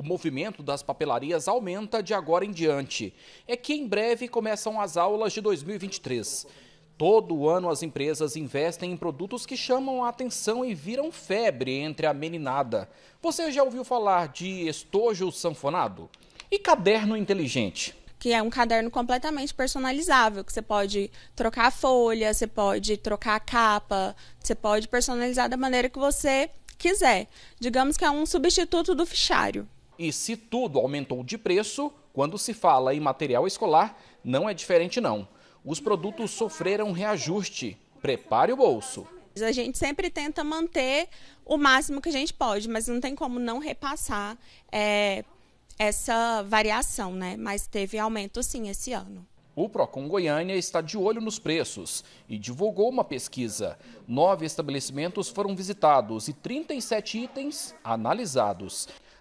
O movimento das papelarias aumenta de agora em diante. É que em breve começam as aulas de 2023. Todo ano as empresas investem em produtos que chamam a atenção e viram febre entre a meninada. Você já ouviu falar de estojo sanfonado? E caderno inteligente? que é um caderno completamente personalizável, que você pode trocar a folha, você pode trocar a capa, você pode personalizar da maneira que você quiser. Digamos que é um substituto do fichário. E se tudo aumentou de preço, quando se fala em material escolar, não é diferente não. Os produtos sofreram reajuste. Prepare o bolso. A gente sempre tenta manter o máximo que a gente pode, mas não tem como não repassar é, essa variação, né? Mas teve aumento sim esse ano. O Procon Goiânia está de olho nos preços e divulgou uma pesquisa. Nove estabelecimentos foram visitados e 37 itens analisados.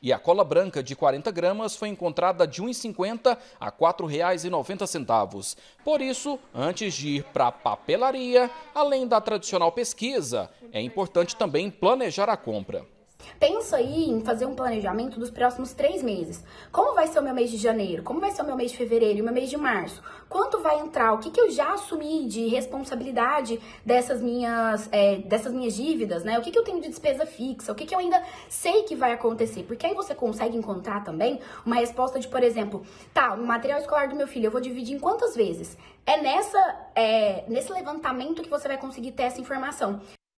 E a cola branca de 40 gramas foi encontrada de R$ 1,50 a R$ 4,90. Por isso, antes de ir para a papelaria, além da tradicional pesquisa, é importante também planejar a compra. Pensa aí em fazer um planejamento dos próximos três meses. Como vai ser o meu mês de janeiro? Como vai ser o meu mês de fevereiro e o meu mês de março? Quanto vai entrar? O que, que eu já assumi de responsabilidade dessas minhas, é, dessas minhas dívidas, né? O que, que eu tenho de despesa fixa? O que, que eu ainda sei que vai acontecer? Porque aí você consegue encontrar também uma resposta de, por exemplo, tá, o material escolar do meu filho eu vou dividir em quantas vezes? É nessa, é, nesse levantamento que você vai conseguir ter essa informação.